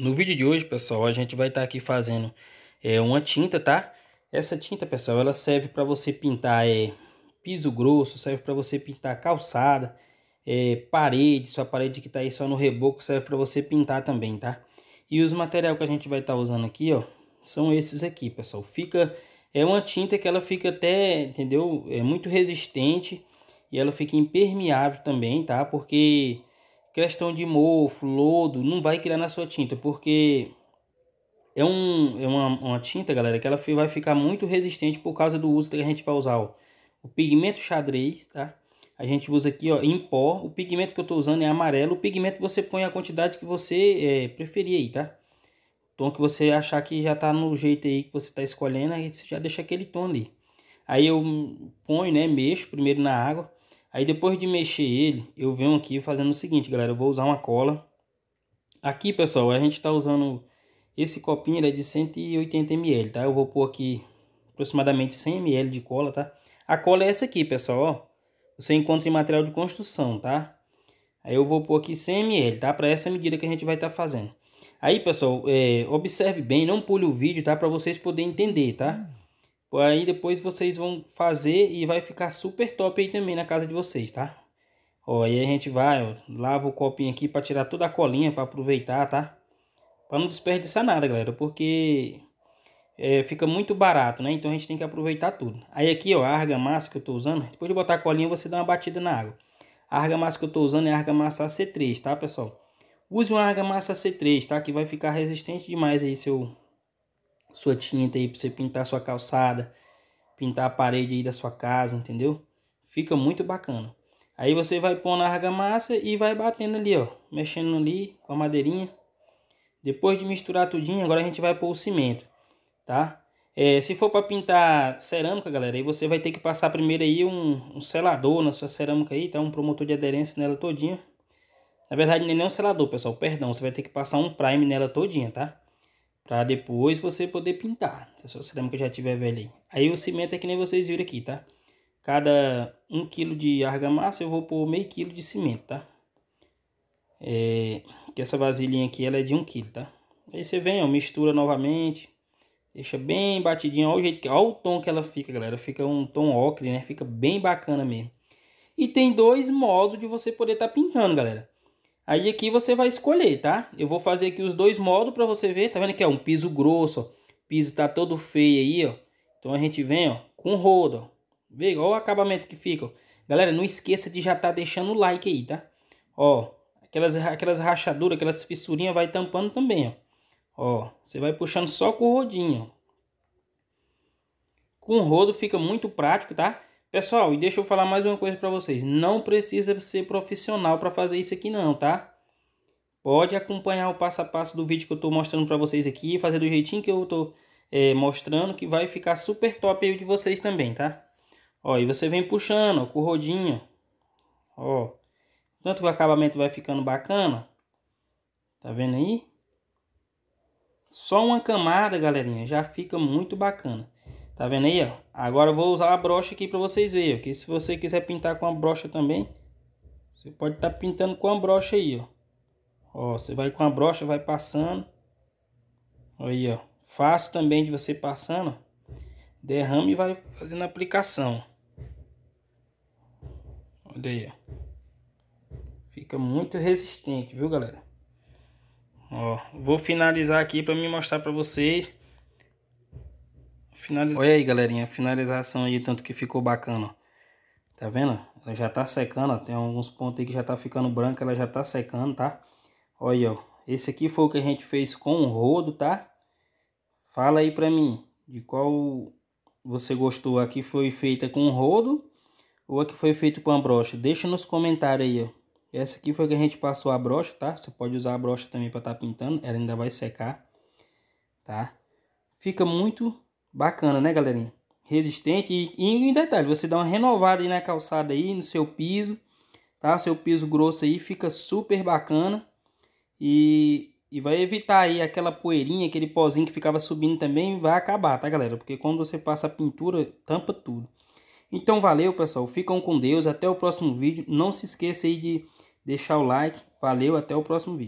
No vídeo de hoje, pessoal, a gente vai estar tá aqui fazendo é, uma tinta, tá? Essa tinta, pessoal, ela serve para você pintar é, piso grosso, serve para você pintar calçada, é, parede, sua parede que está aí só no reboco, serve para você pintar também, tá? E os materiais que a gente vai estar tá usando aqui, ó, são esses aqui, pessoal. Fica, é uma tinta que ela fica até, entendeu? É muito resistente e ela fica impermeável também, tá? Porque questão de mofo, lodo, não vai criar na sua tinta, porque é, um, é uma, uma tinta, galera, que ela vai ficar muito resistente por causa do uso que a gente vai usar, ó. O pigmento xadrez, tá? A gente usa aqui, ó, em pó. O pigmento que eu tô usando é amarelo. O pigmento você põe a quantidade que você é, preferir aí, tá? O tom que você achar que já tá no jeito aí que você tá escolhendo, aí você já deixa aquele tom ali. Aí eu ponho, né, mexo primeiro na água. Aí depois de mexer ele, eu venho aqui fazendo o seguinte, galera. Eu vou usar uma cola. Aqui, pessoal, a gente está usando... Esse copinho é de 180 ml, tá? Eu vou pôr aqui aproximadamente 100 ml de cola, tá? A cola é essa aqui, pessoal, ó. Você encontra em material de construção, tá? Aí eu vou pôr aqui 100 ml, tá? Para essa medida que a gente vai estar tá fazendo. Aí, pessoal, é, observe bem, não pule o vídeo, tá? Para vocês poderem entender, tá? Aí depois vocês vão fazer e vai ficar super top aí também na casa de vocês, tá? Ó, aí a gente vai, ó, lava o copinho aqui para tirar toda a colinha, para aproveitar, tá? Para não desperdiçar nada, galera, porque é, fica muito barato, né? Então a gente tem que aproveitar tudo. Aí aqui, ó, a argamassa que eu tô usando, depois de botar a colinha, você dá uma batida na água. A argamassa que eu tô usando é a argamassa C 3 tá, pessoal? Use uma argamassa C3, tá? Que vai ficar resistente demais aí seu, sua tinta aí para você pintar sua calçada, pintar a parede aí da sua casa, entendeu? Fica muito bacana. Aí você vai pôr na argamassa e vai batendo ali, ó, mexendo ali com a madeirinha. Depois de misturar tudinho, agora a gente vai pôr o cimento, tá? É, se for para pintar cerâmica, galera, aí você vai ter que passar primeiro aí um, um selador na sua cerâmica aí, tá? Um promotor de aderência nela todinha. Na verdade, é nem é um selador, pessoal, perdão. Você vai ter que passar um prime nela todinha, tá? para depois você poder pintar. Se a sua cerâmica já tiver velha aí. Aí o cimento é que nem vocês viram aqui, tá? Cada 1 kg de argamassa eu vou pôr meio quilo de cimento, tá? É, que essa vasilhinha aqui ela é de 1 kg, tá? Aí você vem, ó, mistura novamente. Deixa bem batidinha. Olha o jeito que. Olha o tom que ela fica, galera. Fica um tom ocre, né? Fica bem bacana mesmo. E tem dois modos de você poder estar tá pintando, galera. Aí aqui você vai escolher, tá? Eu vou fazer aqui os dois modos para você ver. Tá vendo que é um piso grosso, ó. Piso tá todo feio aí, ó. Então a gente vem, ó, com rodo, ó. Vê, ó o acabamento que fica, ó. Galera, não esqueça de já tá deixando o like aí, tá? Ó, aquelas, aquelas rachaduras, aquelas fissurinhas vai tampando também, ó. Ó, você vai puxando só com o rodinho, ó. Com o rodo fica muito prático, tá? Pessoal, e deixa eu falar mais uma coisa para vocês. Não precisa ser profissional para fazer isso aqui não, tá? Pode acompanhar o passo a passo do vídeo que eu estou mostrando para vocês aqui. Fazer do jeitinho que eu estou é, mostrando, que vai ficar super top aí de vocês também, tá? Ó, e você vem puxando, ó, com rodinha. Ó, tanto que o acabamento vai ficando bacana. Tá vendo aí? Só uma camada, galerinha, já fica muito bacana. Tá vendo aí, ó? Agora eu vou usar a brocha aqui para vocês verem, ó. Que se você quiser pintar com a brocha também, você pode estar tá pintando com a brocha aí, ó. Ó, você vai com a brocha, vai passando. Aí, ó. Fácil também de você passando, Derrama e vai fazendo a aplicação. Olha aí, ó. Fica muito resistente, viu, galera? Ó, vou finalizar aqui para me mostrar para vocês Finaliza... Olha aí, galerinha, finalização aí, tanto que ficou bacana, Tá vendo? Ela já tá secando, ó. Tem alguns pontos aí que já tá ficando branca, ela já tá secando, tá? Olha, ó. Esse aqui foi o que a gente fez com o rodo, tá? Fala aí pra mim de qual você gostou. Aqui foi feita com rodo ou aqui foi feito com a brocha? Deixa nos comentários aí, ó. Essa aqui foi que a gente passou a brocha, tá? Você pode usar a brocha também para estar tá pintando, ela ainda vai secar, tá? Fica muito Bacana, né, galerinha? Resistente e, e em detalhe, você dá uma renovada aí na calçada aí, no seu piso, tá? Seu piso grosso aí fica super bacana e, e vai evitar aí aquela poeirinha, aquele pozinho que ficava subindo também, vai acabar, tá, galera? Porque quando você passa a pintura, tampa tudo. Então, valeu, pessoal. Ficam com Deus. Até o próximo vídeo. Não se esqueça aí de deixar o like. Valeu, até o próximo vídeo.